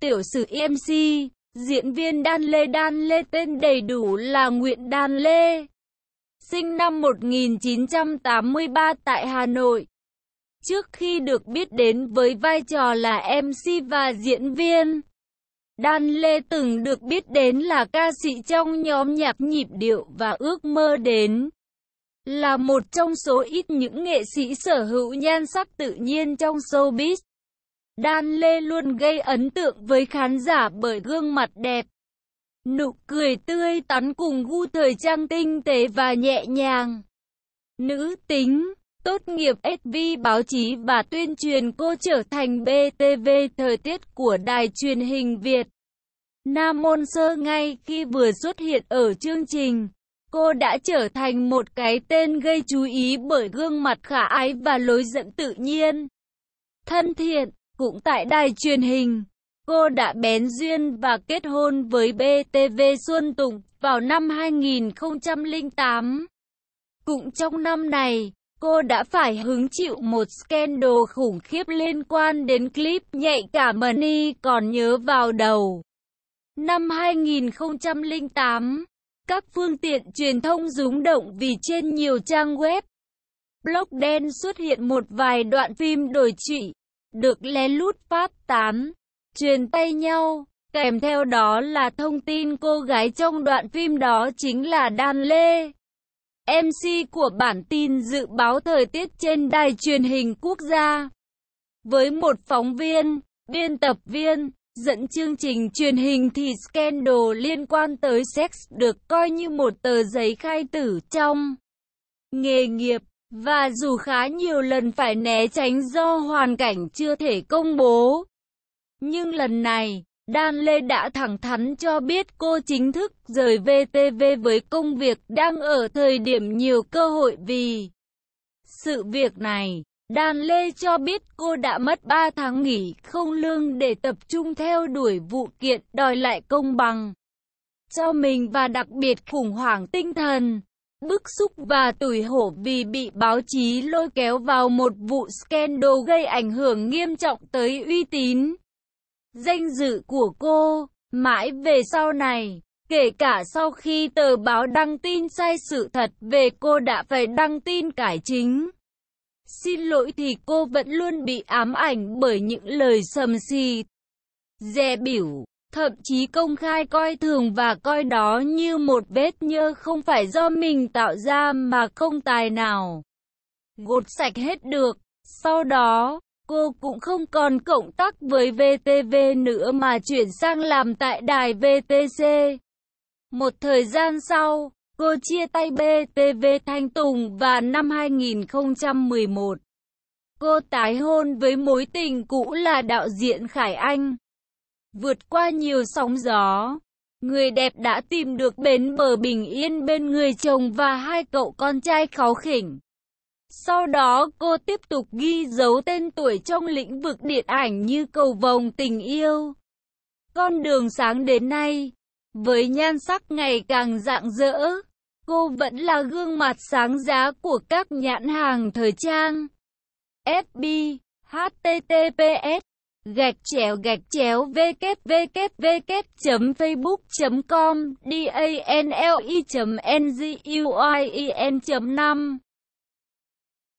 Tiểu sử MC, diễn viên Đan Lê Đan Lê tên đầy đủ là Nguyễn Đan Lê, sinh năm 1983 tại Hà Nội. Trước khi được biết đến với vai trò là MC và diễn viên, Đan Lê từng được biết đến là ca sĩ trong nhóm nhạc nhịp điệu và ước mơ đến là một trong số ít những nghệ sĩ sở hữu nhan sắc tự nhiên trong showbiz. Đan Lê luôn gây ấn tượng với khán giả bởi gương mặt đẹp, nụ cười tươi tắn cùng gu thời trang tinh tế và nhẹ nhàng. Nữ tính, tốt nghiệp SV báo chí và tuyên truyền cô trở thành BTV thời tiết của đài truyền hình Việt. Nam Môn Sơ ngay khi vừa xuất hiện ở chương trình, cô đã trở thành một cái tên gây chú ý bởi gương mặt khả ái và lối dẫn tự nhiên, thân thiện cũng tại đài truyền hình, cô đã bén duyên và kết hôn với BTV Xuân Tùng vào năm 2008. Cũng trong năm này, cô đã phải hứng chịu một scandal khủng khiếp liên quan đến clip nhạy cảm Money còn nhớ vào đầu. Năm 2008, các phương tiện truyền thông rúng động vì trên nhiều trang web, blog đen xuất hiện một vài đoạn phim đổi trụy được lén lút phát tán, truyền tay nhau. Kèm theo đó là thông tin cô gái trong đoạn phim đó chính là Đan Lê. MC của bản tin dự báo thời tiết trên đài truyền hình quốc gia. Với một phóng viên, biên tập viên, dẫn chương trình truyền hình thì scandal liên quan tới sex được coi như một tờ giấy khai tử trong nghề nghiệp và dù khá nhiều lần phải né tránh do hoàn cảnh chưa thể công bố. Nhưng lần này, Đan Lê đã thẳng thắn cho biết cô chính thức rời VTV với công việc đang ở thời điểm nhiều cơ hội vì sự việc này. Đan Lê cho biết cô đã mất 3 tháng nghỉ không lương để tập trung theo đuổi vụ kiện đòi lại công bằng cho mình và đặc biệt khủng hoảng tinh thần bức xúc và tủi hổ vì bị báo chí lôi kéo vào một vụ scandal gây ảnh hưởng nghiêm trọng tới uy tín, danh dự của cô. Mãi về sau này, kể cả sau khi tờ báo đăng tin sai sự thật về cô đã phải đăng tin cải chính. Xin lỗi thì cô vẫn luôn bị ám ảnh bởi những lời sầm xì, dè biểu, thậm chí công khai coi thường và coi đó như một vết nhơ không phải do mình tạo ra mà không tài nào gột sạch hết được. Sau đó, cô cũng không còn cộng tác với VTV nữa mà chuyển sang làm tại đài VTC. Một thời gian sau, cô chia tay BTV Thanh Tùng và năm 2011. Cô tái hôn với mối tình cũ là đạo diễn Khải Anh. Vượt qua nhiều sóng gió, người đẹp đã tìm được bến bờ bình yên bên người chồng và hai cậu con trai kháu khỉnh. Sau đó cô tiếp tục ghi dấu tên tuổi trong lĩnh vực điện ảnh như cầu vồng tình yêu. Con đường sáng đến nay, với nhan sắc ngày càng rạng rỡ, cô vẫn là gương mặt sáng giá của các nhãn hàng thời trang. FB, HTTPS gạch chéo gạch chéo www.facebook.com danli.nguyen.5